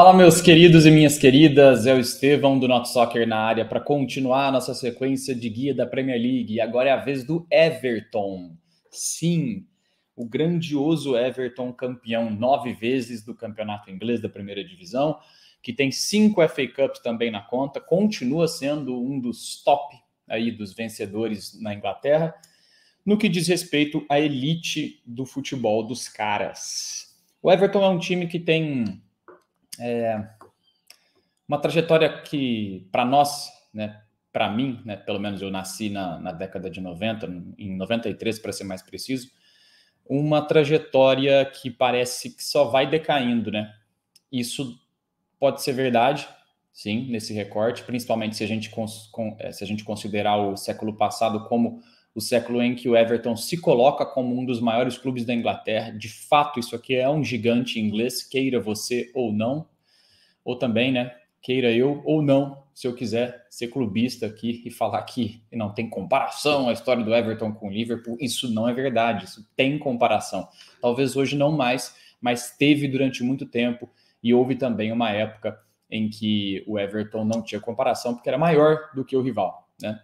Fala, meus queridos e minhas queridas, é o Estevão do Not Soccer na área para continuar a nossa sequência de guia da Premier League. E agora é a vez do Everton. Sim, o grandioso Everton, campeão nove vezes do campeonato inglês da primeira divisão, que tem cinco FA Cups também na conta, continua sendo um dos top aí dos vencedores na Inglaterra, no que diz respeito à elite do futebol dos caras. O Everton é um time que tem é, uma trajetória que, para nós, né, para mim, né, pelo menos eu nasci na, na década de 90, em 93 para ser mais preciso, uma trajetória que parece que só vai decaindo, né? Isso pode ser verdade, sim, nesse recorte, principalmente se a gente, eh, se a gente considerar o século passado como o século em que o Everton se coloca como um dos maiores clubes da Inglaterra. De fato, isso aqui é um gigante inglês, queira você ou não, ou também, né? Queira eu ou não, se eu quiser ser clubista aqui e falar que não tem comparação a história do Everton com o Liverpool, isso não é verdade, isso tem comparação. Talvez hoje não mais, mas teve durante muito tempo e houve também uma época em que o Everton não tinha comparação porque era maior do que o rival, né?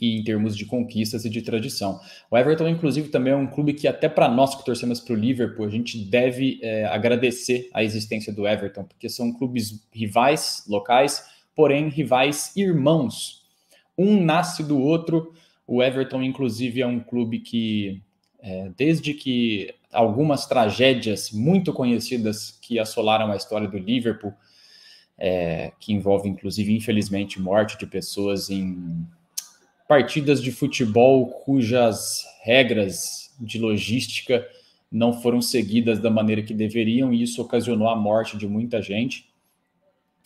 em termos de conquistas e de tradição. O Everton, inclusive, também é um clube que, até para nós que torcemos para o Liverpool, a gente deve é, agradecer a existência do Everton, porque são clubes rivais, locais, porém rivais irmãos. Um nasce do outro. O Everton, inclusive, é um clube que, é, desde que algumas tragédias muito conhecidas que assolaram a história do Liverpool, é, que envolve, inclusive, infelizmente, morte de pessoas em partidas de futebol cujas regras de logística não foram seguidas da maneira que deveriam e isso ocasionou a morte de muita gente.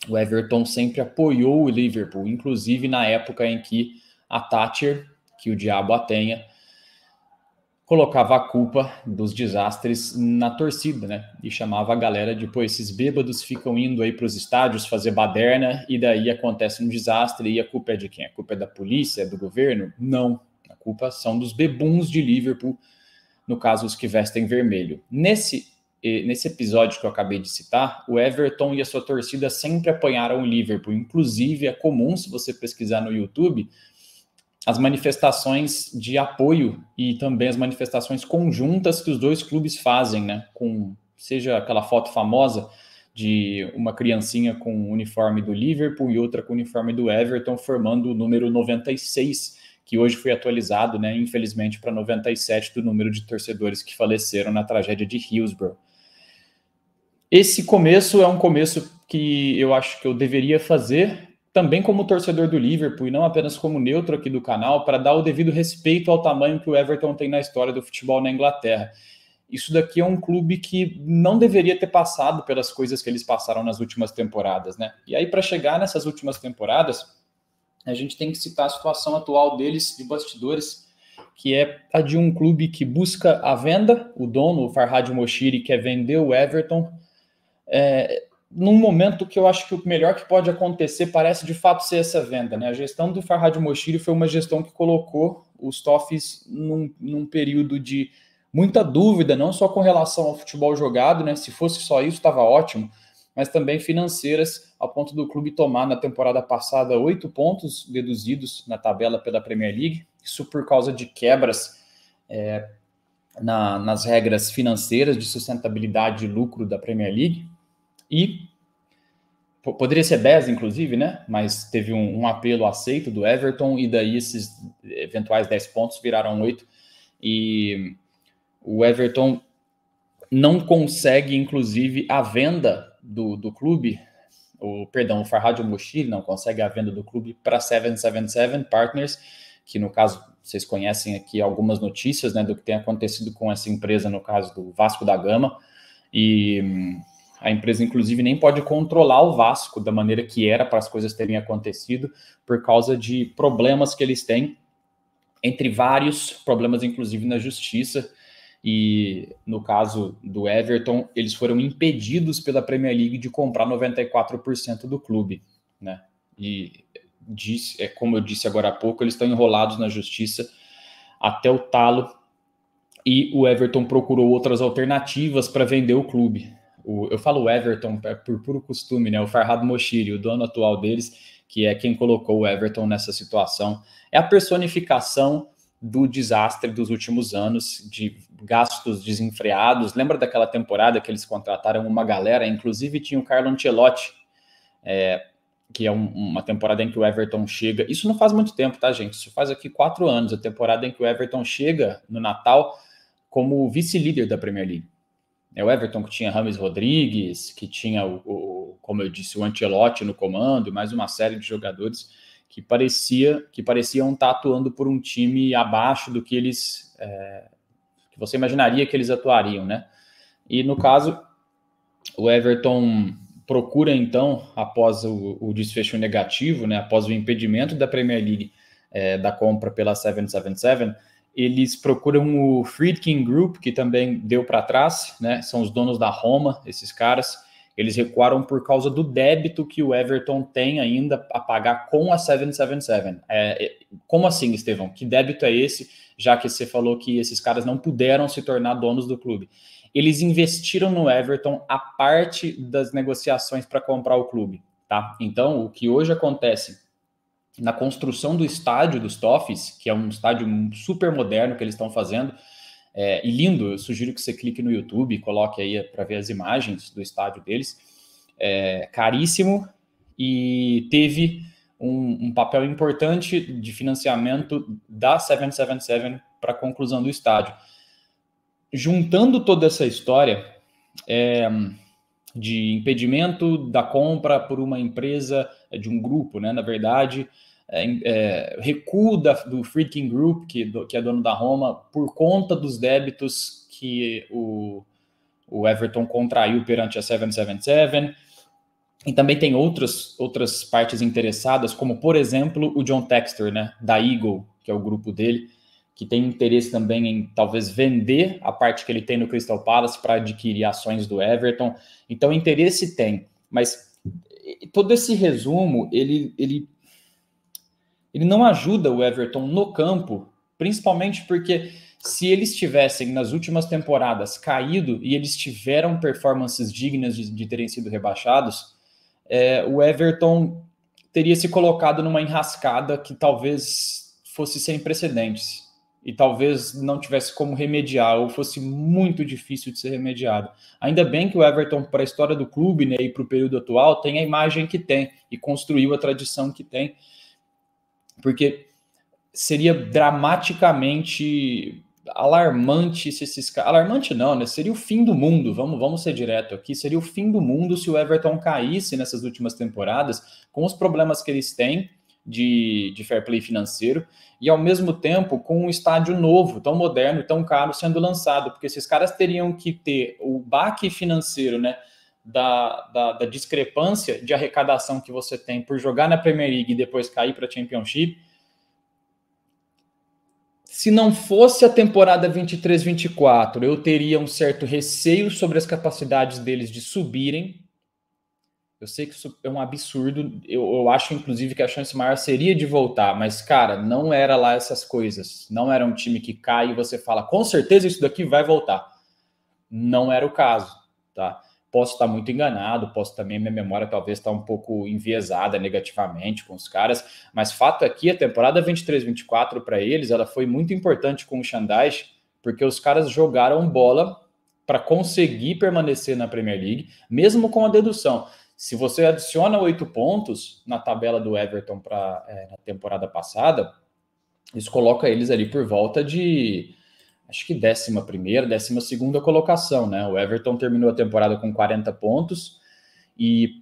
O Everton sempre apoiou o Liverpool, inclusive na época em que a Thatcher, que o diabo a tenha, colocava a culpa dos desastres na torcida, né? E chamava a galera de, pô, esses bêbados ficam indo aí para os estádios fazer baderna e daí acontece um desastre e a culpa é de quem? A culpa é da polícia, é do governo? Não, a culpa são dos bebuns de Liverpool, no caso os que vestem vermelho. Nesse nesse episódio que eu acabei de citar, o Everton e a sua torcida sempre apanharam o Liverpool, inclusive é comum se você pesquisar no YouTube, as manifestações de apoio e também as manifestações conjuntas que os dois clubes fazem, né? Com seja aquela foto famosa de uma criancinha com o uniforme do Liverpool e outra com o uniforme do Everton, formando o número 96, que hoje foi atualizado, né, infelizmente, para 97 do número de torcedores que faleceram na tragédia de Hillsborough. Esse começo é um começo que eu acho que eu deveria fazer também como torcedor do Liverpool e não apenas como neutro aqui do canal, para dar o devido respeito ao tamanho que o Everton tem na história do futebol na Inglaterra. Isso daqui é um clube que não deveria ter passado pelas coisas que eles passaram nas últimas temporadas, né? E aí, para chegar nessas últimas temporadas, a gente tem que citar a situação atual deles de bastidores, que é a de um clube que busca a venda, o dono, o Farhad Moshiri, quer vender o Everton. É, num momento que eu acho que o melhor que pode acontecer parece de fato ser essa venda. Né? A gestão do Farhad Moshiri foi uma gestão que colocou os Toffs num, num, período de muita dúvida, não só com relação ao futebol jogado, né? se fosse só isso estava ótimo, mas também financeiras, ao ponto do clube tomar na temporada passada oito pontos deduzidos na tabela pela Premier League, isso por causa de quebras é, na, nas regras financeiras de sustentabilidade e lucro da Premier League, e poderia ser 10, inclusive, né? Mas teve um, um, apelo aceito do Everton, e daí esses eventuais 10 pontos viraram 8. E o Everton não consegue, inclusive, a venda do, do clube. O, perdão, o Farhad Moshi não consegue a venda do clube para 777 Partners, que no caso vocês conhecem aqui algumas notícias né, do que tem acontecido com essa empresa, no caso do Vasco da Gama. E a empresa, inclusive, nem pode controlar o Vasco da maneira que era para as coisas terem acontecido, por causa de problemas que eles têm, entre vários problemas, inclusive na justiça. E no caso do Everton, eles foram impedidos pela Premier League de comprar 94% do clube. Né? E diz, é como eu disse agora há pouco, eles estão enrolados na justiça até o talo. E o Everton procurou outras alternativas para vender o clube o, eu falo Everton é por puro costume, né? O Farhad Moshiri, o dono atual deles, que é quem colocou o Everton nessa situação, é a personificação do desastre dos últimos anos, de gastos desenfreados. Lembra daquela temporada que eles contrataram uma galera, inclusive tinha o Carlo Ancelotti, é, que é um, uma temporada em que o Everton chega. Isso não faz muito tempo, tá, gente? Isso faz aqui quatro anos, a temporada em que o Everton chega no Natal como vice-líder da Premier League. É o Everton que tinha Rames Rodrigues, que tinha, o, o, como eu disse, o Antelote no comando, mais uma série de jogadores que parecia que pareciam estar tá atuando por um time abaixo do que eles é, que você imaginaria que eles atuariam, né? E no caso, o Everton procura então, após o, o desfecho negativo, né, após o impedimento da Premier League é, da compra pela 777, eles procuram o Friedkin Group, que também deu para trás, né? São os donos da Roma, esses caras. Eles recuaram por causa do débito que o Everton tem ainda a pagar com a 777. É, é, como assim, Estevão? Que débito é esse, já que você falou que esses caras não puderam se tornar donos do clube? Eles investiram no Everton a parte das negociações para comprar o clube, tá? Então, o que hoje acontece na construção do estádio dos Toffs, que é um estádio super moderno que eles estão fazendo, é, e lindo, eu sugiro que você clique no YouTube, coloque aí para ver as imagens do estádio deles, é, caríssimo, e teve um, um papel importante de financiamento da 777 para a conclusão do estádio. Juntando toda essa história, é, de impedimento da compra por uma empresa, é, de um grupo, né, na verdade, é, é, recuo da, do Friedkin Group, que, do, que é dono da Roma, por conta dos débitos que o, o Everton contraiu perante a 777. E também tem outras, outras partes interessadas, como, por exemplo, o John Texter, né, da Eagle, que é o grupo dele, que tem interesse também em talvez vender a parte que ele tem no Crystal Palace para adquirir ações do Everton. Então, interesse tem, mas todo esse resumo, ele, ele ele não ajuda o Everton no campo, principalmente porque se eles tivessem nas últimas temporadas caído e eles tiveram performances dignas de, de terem sido rebaixados, é, o Everton teria se colocado numa enrascada que talvez fosse sem precedentes e talvez não tivesse como remediar ou fosse muito difícil de ser remediado. Ainda bem que o Everton, para a história do clube né, e para o período atual, tem a imagem que tem e construiu a tradição que tem porque seria dramaticamente alarmante se esses caras. Alarmante não, né? Seria o fim do mundo, vamos, vamos ser direto aqui. Seria o fim do mundo se o Everton caísse nessas últimas temporadas, com os problemas que eles têm de, de fair play financeiro, e ao mesmo tempo com um estádio novo, tão moderno, tão caro sendo lançado, porque esses caras teriam que ter o baque financeiro, né? da, da, da, discrepância de arrecadação que você tem por jogar na Premier League e depois cair para a Championship. Se não fosse a temporada 23-24, eu teria um certo receio sobre as capacidades deles de subirem. Eu sei que isso é um absurdo. Eu, eu acho, inclusive, que a chance maior seria de voltar. Mas, cara, não era lá essas coisas. Não era um time que cai e você fala, com certeza isso daqui vai voltar. Não era o caso, tá? Posso estar muito enganado, posso também, minha memória talvez estar tá um pouco enviesada negativamente com os caras, mas fato é que a temporada 23-24 para eles, ela foi muito importante com o Xandais, porque os caras jogaram bola para conseguir permanecer na Premier League, mesmo com a dedução. Se você adiciona oito pontos na tabela do Everton para é, eh, na temporada passada, isso coloca eles ali por volta de acho que 11 primeira, 12 segunda colocação, né? O Everton terminou a temporada com 40 pontos e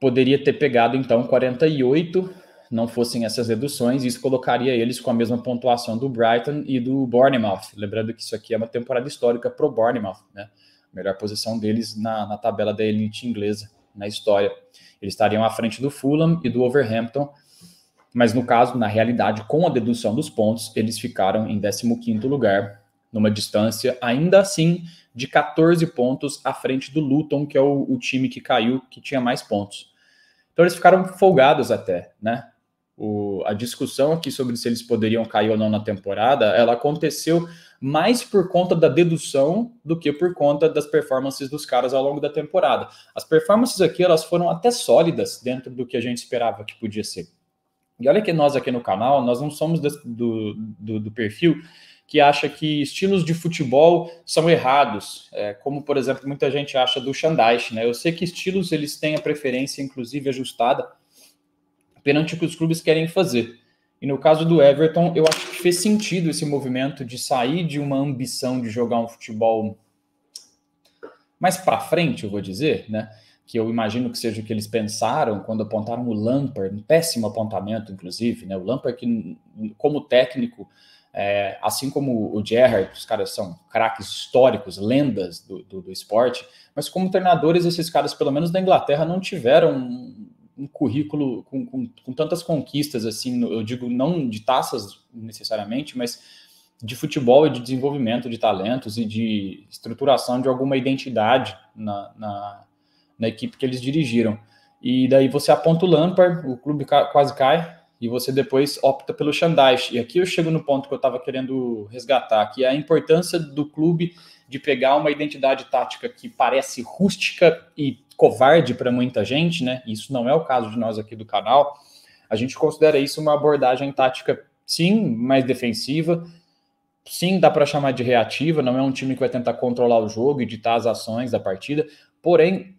poderia ter pegado então 48, não fossem essas reduções, e isso colocaria eles com a mesma pontuação do Brighton e do Bournemouth. Lembrando que isso aqui é uma temporada histórica pro Bournemouth, né? melhor posição deles na, na tabela da elite inglesa na história. Eles estariam à frente do Fulham e do Overhampton mas no caso, na realidade, com a dedução dos pontos, eles ficaram em 15º lugar, numa distância ainda assim de 14 pontos à frente do Luton, que é o, o time que caiu, que tinha mais pontos. Então eles ficaram folgados até, né? O, a discussão aqui sobre se eles poderiam cair ou não na temporada, ela aconteceu mais por conta da dedução do que por conta das performances dos caras ao longo da temporada. As performances aqui elas foram até sólidas dentro do que a gente esperava que podia ser. E olha que nós aqui no canal, nós não somos do, do, do perfil que acha que estilos de futebol são errados, é, como, por exemplo, muita gente acha do Xandaiche, né? Eu sei que estilos eles têm a preferência, inclusive, ajustada perante o que os clubes querem fazer. E no caso do Everton, eu acho que fez sentido esse movimento de sair de uma ambição de jogar um futebol mais para frente, eu vou dizer, né? que eu imagino que seja o que eles pensaram quando apontaram o Lampard, um péssimo apontamento, inclusive, né? O Lampard que, como técnico, é, assim como o Gerrard, os caras são craques históricos, lendas do, do, do, esporte, mas como treinadores, esses caras, pelo menos da Inglaterra, não tiveram um, um currículo com, com, com, tantas conquistas, assim, eu digo não de taças necessariamente, mas de futebol e de desenvolvimento de talentos e de estruturação de alguma identidade na, na na equipe que eles dirigiram. E daí você aponta o Lampard, o clube quase cai, e você depois opta pelo Shandaish. E aqui eu chego no ponto que eu estava querendo resgatar, que é a importância do clube de pegar uma identidade tática que parece rústica e covarde para muita gente, né? Isso não é o caso de nós aqui do canal. A gente considera isso uma abordagem tática, sim, mais defensiva. Sim, dá para chamar de reativa, não é um time que vai tentar controlar o jogo e ditar as ações da partida, porém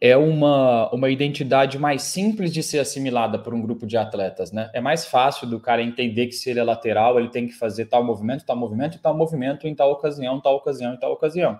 é uma, uma identidade mais simples de ser assimilada por um grupo de atletas, né? É mais fácil do cara entender que se ele é lateral, ele tem que fazer tal movimento, tal movimento, tal movimento em tal ocasião, tal ocasião, em tal ocasião.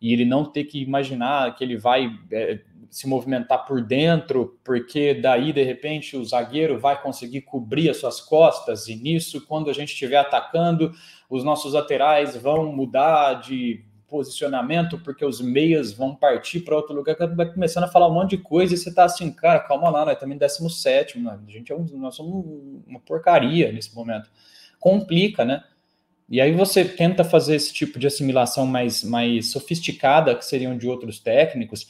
E ele não ter que imaginar que ele vai é, se movimentar por dentro, porque daí, de repente, o zagueiro vai conseguir cobrir as suas costas, e nisso, quando a gente estiver atacando, os nossos laterais vão mudar de posicionamento, porque os meias vão partir para outro lugar, que vai começando a falar um monte de coisa e você tá assim, cara, calma lá, nós estamos em 17, né? a gente é um, nós somos uma porcaria nesse momento. Complica, né? E aí você tenta fazer esse tipo de assimilação mais, mais sofisticada, que seriam de outros técnicos.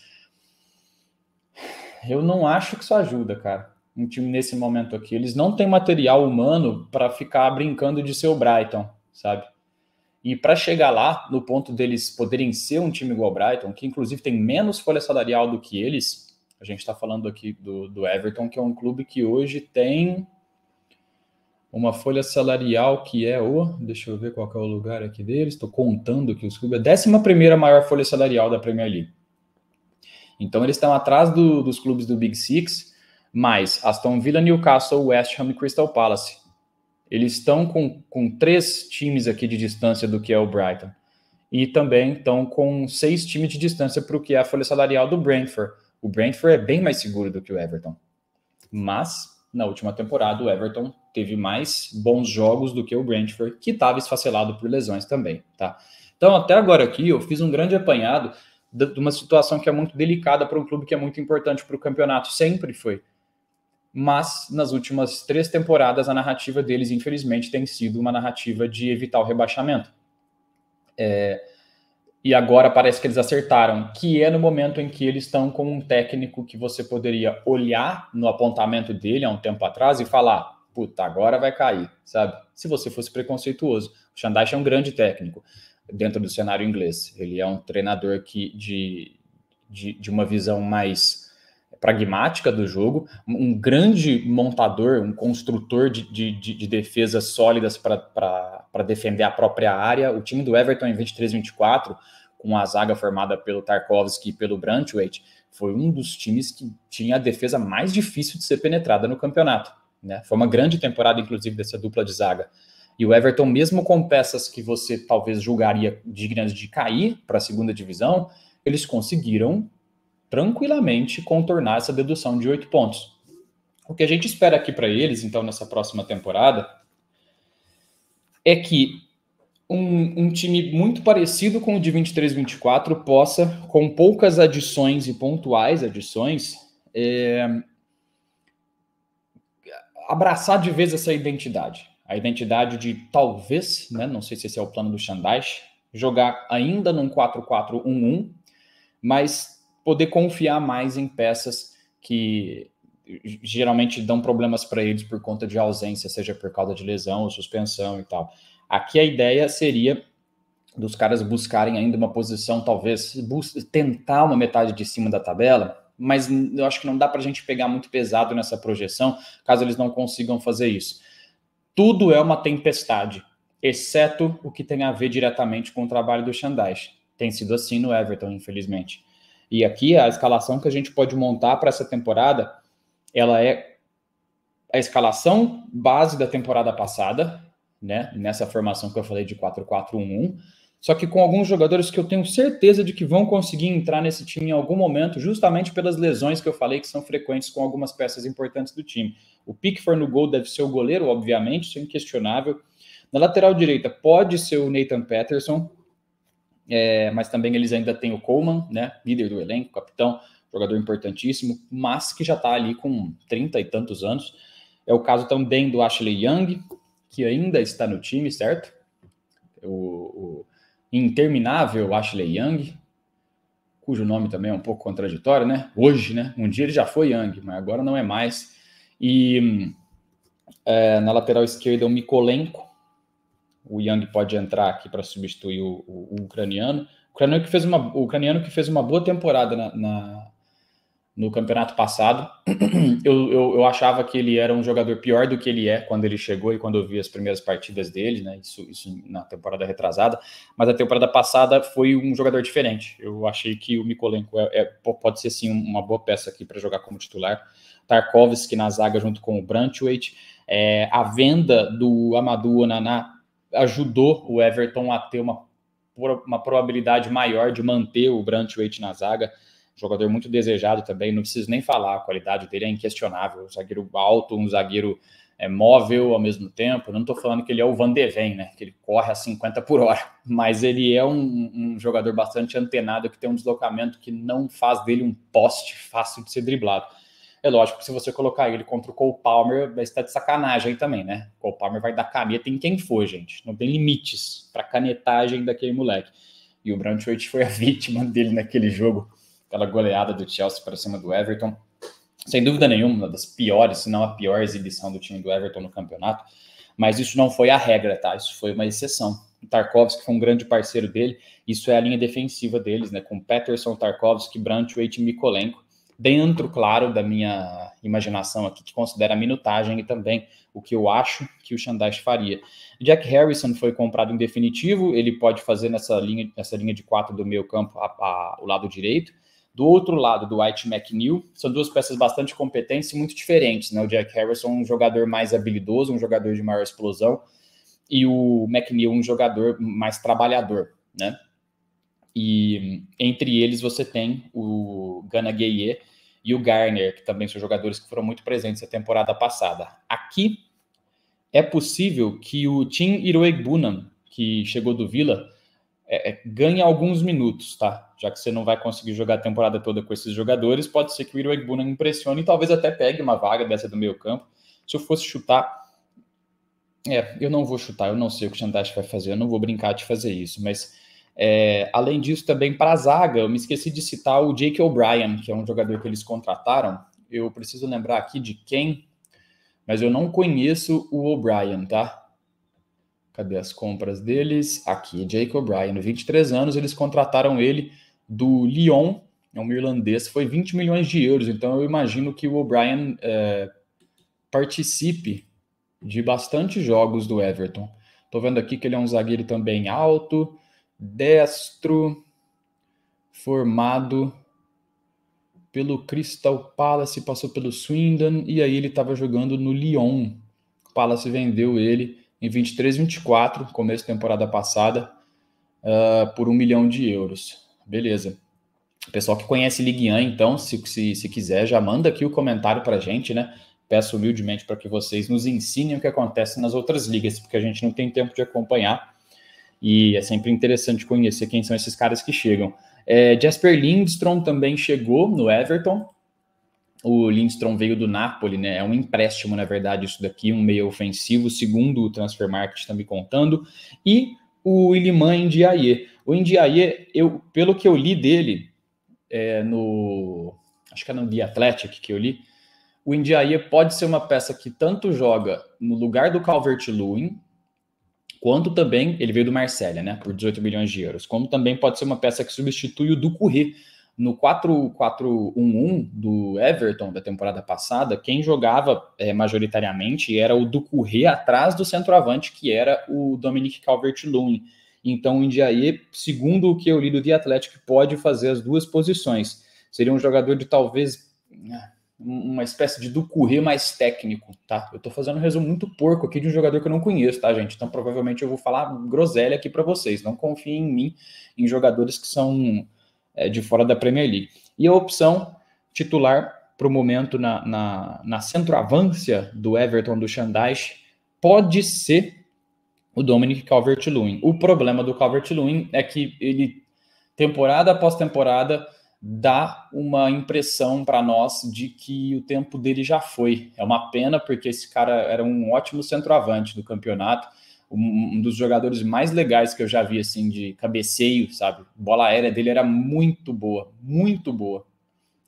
Eu não acho que isso ajuda, cara um time nesse momento aqui. Eles não têm material humano para ficar brincando de ser o Brighton, sabe? E para chegar lá, no ponto deles poderem ser um time igual ao Brighton, que inclusive tem menos folha salarial do que eles, a gente está falando aqui do, do Everton, que é um clube que hoje tem uma folha salarial que é o. Deixa eu ver qual é o lugar aqui deles, estou contando que os clubes. É a 11 maior folha salarial da Premier League. Então eles estão atrás do, dos clubes do Big Six, mais Aston Villa, Newcastle, West Ham e Crystal Palace. Eles estão com, com três times aqui de distância do que é o Brighton. E também estão com seis times de distância para o que é a folha salarial do Brentford. O Brentford é bem mais seguro do que o Everton. Mas, na última temporada, o Everton teve mais bons jogos do que o Brentford, que estava esfacelado por lesões também, tá? Então, até agora aqui, eu fiz um grande apanhado de uma situação que é muito delicada para um clube que é muito importante para o campeonato, sempre foi mas nas últimas três temporadas a narrativa deles, infelizmente, tem sido uma narrativa de evitar o rebaixamento. É, e agora parece que eles acertaram, que é no momento em que eles estão com um técnico que você poderia olhar no apontamento dele há um tempo atrás e falar: puta, agora vai cair, sabe? Se você fosse preconceituoso. O Shandash é um grande técnico dentro do cenário inglês. Ele é um treinador que de, de, de uma visão mais pragmática do jogo, um grande montador, um construtor de, de, de defesas sólidas para defender a própria área. O time do Everton em 23-24, com a zaga formada pelo Tarkovsky e pelo Brantwaite, foi um dos times que tinha a defesa mais difícil de ser penetrada no campeonato. Né? Foi uma grande temporada, inclusive, dessa dupla de zaga. E o Everton, mesmo com peças que você talvez julgaria dignas de cair para a segunda divisão, eles conseguiram tranquilamente contornar essa dedução de oito pontos. O que a gente espera aqui para eles, então, nessa próxima temporada, é que um, um, time muito parecido com o de 23-24 possa, com poucas adições e pontuais adições, é, abraçar de vez essa identidade. A identidade de talvez, né, não sei se esse é o plano do Xandais, jogar ainda num 4-4-1-1, mas poder confiar mais em peças que geralmente dão problemas para eles por conta de ausência, seja por causa de lesão ou suspensão e tal. Aqui a ideia seria dos caras buscarem ainda uma posição, talvez tentar uma metade de cima da tabela, mas eu acho que não dá para a gente pegar muito pesado nessa projeção, caso eles não consigam fazer isso. Tudo é uma tempestade, exceto o que tem a ver diretamente com o trabalho do Xandais. Tem sido assim no Everton, infelizmente. E aqui a escalação que a gente pode montar para essa temporada, ela é a escalação base da temporada passada, né? Nessa formação que eu falei de 4-4-1-1. Só que com alguns jogadores que eu tenho certeza de que vão conseguir entrar nesse time em algum momento, justamente pelas lesões que eu falei que são frequentes com algumas peças importantes do time. O Pickford no gol deve ser o goleiro, obviamente, isso é inquestionável. Na lateral direita pode ser o Nathan Patterson, é, mas também eles ainda têm o Coleman, né, líder do elenco, capitão, jogador importantíssimo, mas que já está ali com 30 e tantos anos. É o caso também do Ashley Young, que ainda está no time, certo? O, o interminável Ashley Young, cujo nome também é um pouco contraditório, né? Hoje, né? Um dia ele já foi Young, mas agora não é mais. E hum, é, na lateral esquerda, o Mikolenko, o young pode entrar aqui para substituir o, o, o, ucraniano. O ucraniano, que fez uma, o ucraniano que fez uma boa temporada na, na no campeonato passado. Eu, eu, eu, achava que ele era um jogador pior do que ele é quando ele chegou e quando eu vi as primeiras partidas dele, né? Isso, isso na temporada retrasada. Mas a temporada passada foi um jogador diferente. Eu achei que o Mikolenko é, é pode ser sim uma boa peça aqui para jogar como titular. Tarkovski na zaga junto com o Brantwaite. É, a venda do Amadou Onaná ajudou o Everton a ter uma, uma probabilidade maior de manter o Brantwaite na zaga. Jogador muito desejado também, não preciso nem falar, a qualidade dele é inquestionável. Um zagueiro alto, um zagueiro é, móvel ao mesmo tempo. não estou falando que ele é o Van de Ven, né? Que ele corre a 50 por hora, mas ele é um, um, jogador bastante antenado que tem um deslocamento que não faz dele um poste fácil de ser driblado. É lógico que se você colocar ele contra o Cole Palmer, vai estar de sacanagem também, né? O Cole Palmer vai dar caneta em quem for, gente. Não tem limites para canetagem daquele moleque. E o Brantwich foi a vítima dele naquele jogo, aquela goleada do Chelsea para cima do Everton. Sem dúvida nenhuma, uma das piores, se não a pior exibição do time do Everton no campeonato. Mas isso não foi a regra, tá? Isso foi uma exceção. O Tarkovsky foi um grande parceiro dele. Isso é a linha defensiva deles, né? Com Peterson, Tarkovsky, Brantwaite e Mikolenko dentro, claro, da minha imaginação aqui, que considera a minutagem e também o que eu acho que o Shandash faria. Jack Harrison foi comprado em definitivo, ele pode fazer nessa linha, nessa linha de quatro do meio campo a, a, o lado direito. Do outro lado, do White McNeil, são duas peças bastante competentes e muito diferentes. Né? O Jack Harrison, um jogador mais habilidoso, um jogador de maior explosão, e o McNeil, um jogador mais trabalhador. Né? E entre eles você tem o Gana Gueye e o Garner, que também são jogadores que foram muito presentes na temporada passada. Aqui é possível que o Tim Iroegbunan, que chegou do Vila, é, é, ganhe alguns minutos, tá? Já que você não vai conseguir jogar a temporada toda com esses jogadores, pode ser que o Iroegbunan impressione e talvez até pegue uma vaga dessa do meio campo. Se eu fosse chutar, é, eu não vou chutar, eu não sei o que o Chantage vai fazer, eu não vou brincar de fazer isso, mas é, além disso, também para a zaga, eu me esqueci de citar o Jake O'Brien, que é um jogador que eles contrataram. Eu preciso lembrar aqui de quem, mas eu não conheço o O'Brien, tá? Cadê as compras deles? Aqui, Jake O'Brien, 23 anos, eles contrataram ele do Lyon, é um irlandês, foi 20 milhões de euros, então eu imagino que o O'Brien é, participe de bastante jogos do Everton. Estou vendo aqui que ele é um zagueiro também alto, destro formado pelo Crystal Palace, passou pelo Swindon e aí ele estava jogando no Lyon. O Palace vendeu ele em 23-24, começo da temporada passada, uh, por um milhão de euros. Beleza. Pessoal que conhece Ligue 1, então, se, se, se quiser, já manda aqui o comentário para a gente, né? Peço humildemente para que vocês nos ensinem o que acontece nas outras ligas, porque a gente não tem tempo de acompanhar e é sempre interessante conhecer quem são esses caras que chegam. É, Jasper Lindstrom também chegou no Everton. O Lindstrom veio do Napoli, né? É um empréstimo, na verdade, isso daqui, um meio ofensivo, segundo o Transfer Market está me contando. E o Iliman Indiaye. O Indiaye, eu, pelo que eu li dele é, no. Acho que era é no The Athletic que eu li. O Indiaye pode ser uma peça que tanto joga no lugar do Calvert-Lewin, quanto também ele veio do Marselha, né, por 18 milhões de euros, como também pode ser uma peça que substitui o Ducurri. No 4-4-1-1 do Everton da temporada passada, quem jogava é, majoritariamente era o Ducurri atrás do centroavante, que era o Dominic Calvert-Lewin. Então, o Indiaê, segundo o que eu li do The Athletic, pode fazer as duas posições. Seria um jogador de talvez né, uma espécie de Ducurê mais técnico, tá? Eu tô fazendo um resumo muito porco aqui de um jogador que eu não conheço, tá, gente? Então provavelmente eu vou falar groselha aqui para vocês. Não confiem em mim, em jogadores que são é, de fora da Premier League. E a opção titular para o momento na, na, na centroavância do Everton do Xandais pode ser o Dominic Calvert-Lewin. O problema do Calvert-Lewin é que ele, temporada após temporada, dá uma impressão para nós de que o tempo dele já foi. É uma pena, porque esse cara era um ótimo centroavante do campeonato, um, dos jogadores mais legais que eu já vi, assim, de cabeceio, sabe? A bola aérea dele era muito boa, muito boa.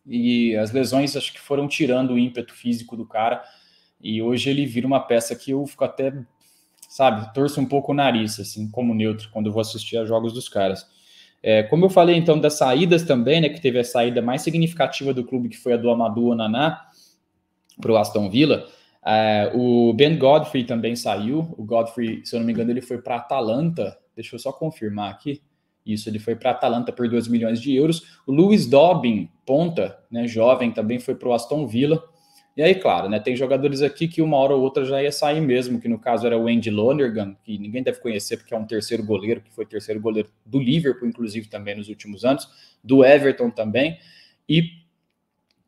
E as lesões acho que foram tirando o ímpeto físico do cara. E hoje ele vira uma peça que eu fico até, sabe, torço um pouco o nariz, assim, como neutro, quando eu vou assistir a jogos dos caras. É, como eu falei então das saídas também, né, que teve a saída mais significativa do clube, que foi a do Amadou Onaná para o Aston Villa, é, o Ben Godfrey também saiu. O Godfrey, se eu não me engano, ele foi para Atalanta. Deixa eu só confirmar aqui. Isso, ele foi para Atalanta por 2 milhões de euros. O Lewis Dobbin, ponta, né, jovem, também foi para o Aston Villa. E aí, claro, né, tem jogadores aqui que uma hora ou outra já ia sair mesmo, que no caso era o Andy Lonergan, que ninguém deve conhecer porque é um terceiro goleiro, que foi terceiro goleiro do Liverpool, inclusive, também nos últimos anos, do Everton também, e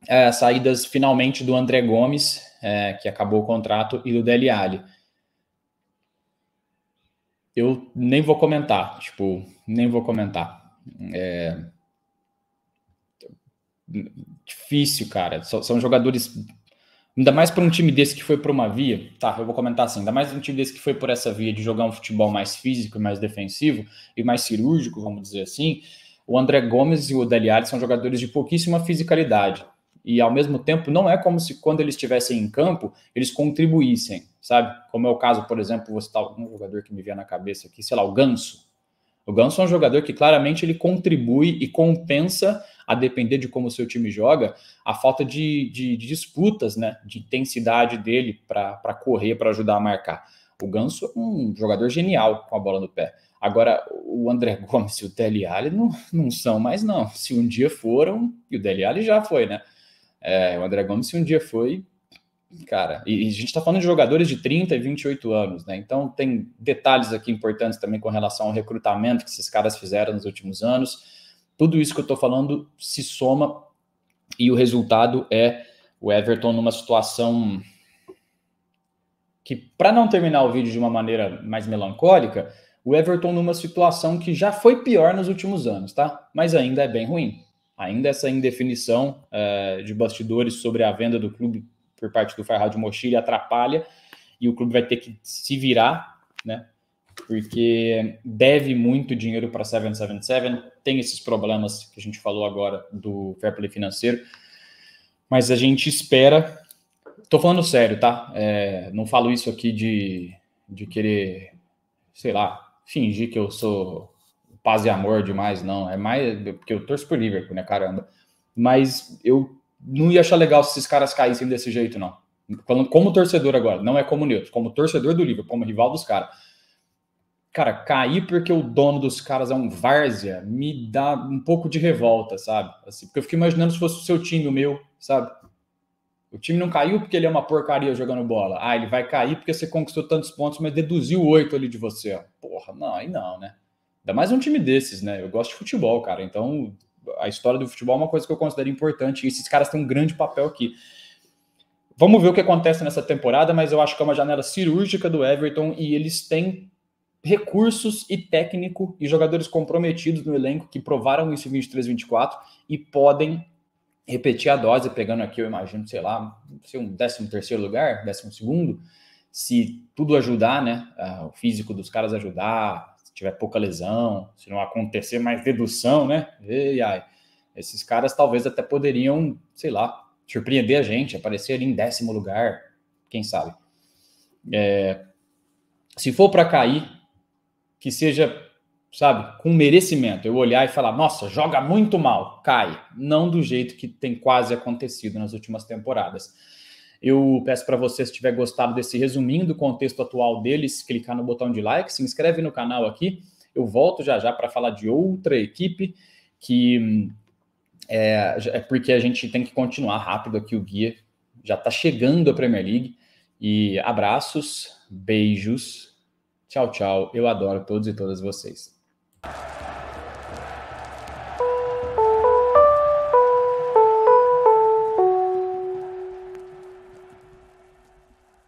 é, saídas finalmente do André Gomes, é, que acabou o contrato, e do Deli Alli. Eu nem vou comentar, tipo, nem vou comentar. É... Difícil, cara. São jogadores Ainda mais para um time desse que foi por uma via, tá? Eu vou comentar assim: ainda mais um time desse que foi por essa via de jogar um futebol mais físico, mais defensivo e mais cirúrgico, vamos dizer assim. O André Gomes e o Deli são jogadores de pouquíssima fisicalidade e ao mesmo tempo não é como se quando eles estivessem em campo eles contribuíssem, sabe? Como é o caso, por exemplo, vou citar um jogador que me vinha na cabeça aqui, sei lá, o Ganso. O Ganso é um jogador que claramente ele contribui e compensa a depender de como o seu time joga, a falta de, de, de disputas, né? De intensidade dele para correr, para ajudar a marcar. O Ganso é um jogador genial com a bola no pé. Agora, o André Gomes e o Deli Alli não, não são mais, não. Se um dia foram, e o Deli Alli já foi, né? É, o André Gomes, se um dia foi, cara, e, e a gente está falando de jogadores de 30 e 28 anos, né? Então tem detalhes aqui importantes também com relação ao recrutamento que esses caras fizeram nos últimos anos. Tudo isso que eu estou falando se soma e o resultado é o Everton numa situação que, para não terminar o vídeo de uma maneira mais melancólica, o Everton numa situação que já foi pior nos últimos anos, tá? Mas ainda é bem ruim. Ainda essa indefinição uh, de bastidores sobre a venda do clube por parte do Farhad Mochili atrapalha e o clube vai ter que se virar, né, porque deve muito dinheiro para 777, tem esses problemas que a gente falou agora do fair play financeiro, mas a gente espera. Tô falando sério, tá? É, não falo isso aqui de, de querer, sei lá, fingir que eu sou paz e amor demais, não. É mais porque eu torço por Liverpool, né? Caramba. Mas eu não ia achar legal se esses caras caíssem desse jeito, não. Falando como torcedor agora, não é como neutro, como torcedor do Liverpool, como rival dos caras cara, cair porque o dono dos caras é um várzea me dá um pouco de revolta, sabe? Assim, porque eu fico imaginando se fosse o seu time, o meu, sabe? O time não caiu porque ele é uma porcaria jogando bola. Ah, ele vai cair porque você conquistou tantos pontos, mas deduziu oito ali de você. Porra, não, aí não, né? Ainda mais um time desses, né? Eu gosto de futebol, cara. Então, a história do futebol é uma coisa que eu considero importante. E esses caras têm um grande papel aqui. Vamos ver o que acontece nessa temporada, mas eu acho que é uma janela cirúrgica do Everton e eles têm recursos e técnico e jogadores comprometidos no elenco que provaram isso em 23, 24 e podem repetir a dose, pegando aqui, eu imagino, sei lá, ser um 13 terceiro lugar, 12 segundo, se tudo ajudar, né, ah, o físico dos caras ajudar, se tiver pouca lesão, se não acontecer mais dedução, né, ei ai esses caras talvez até poderiam, sei lá, surpreender a gente, aparecer ali em décimo lugar, quem sabe. É, se for para cair, que seja, sabe, com merecimento. Eu olhar e falar, nossa, joga muito mal, cai. Não do jeito que tem quase acontecido nas últimas temporadas. Eu peço para você, se tiver gostado desse resuminho do contexto atual deles, clicar no botão de like, se inscreve no canal aqui. Eu volto já já para falar de outra equipe que é, é, porque a gente tem que continuar rápido aqui o guia. Já está chegando a Premier League. E abraços, beijos Tchau, tchau. Eu adoro todos e todas vocês.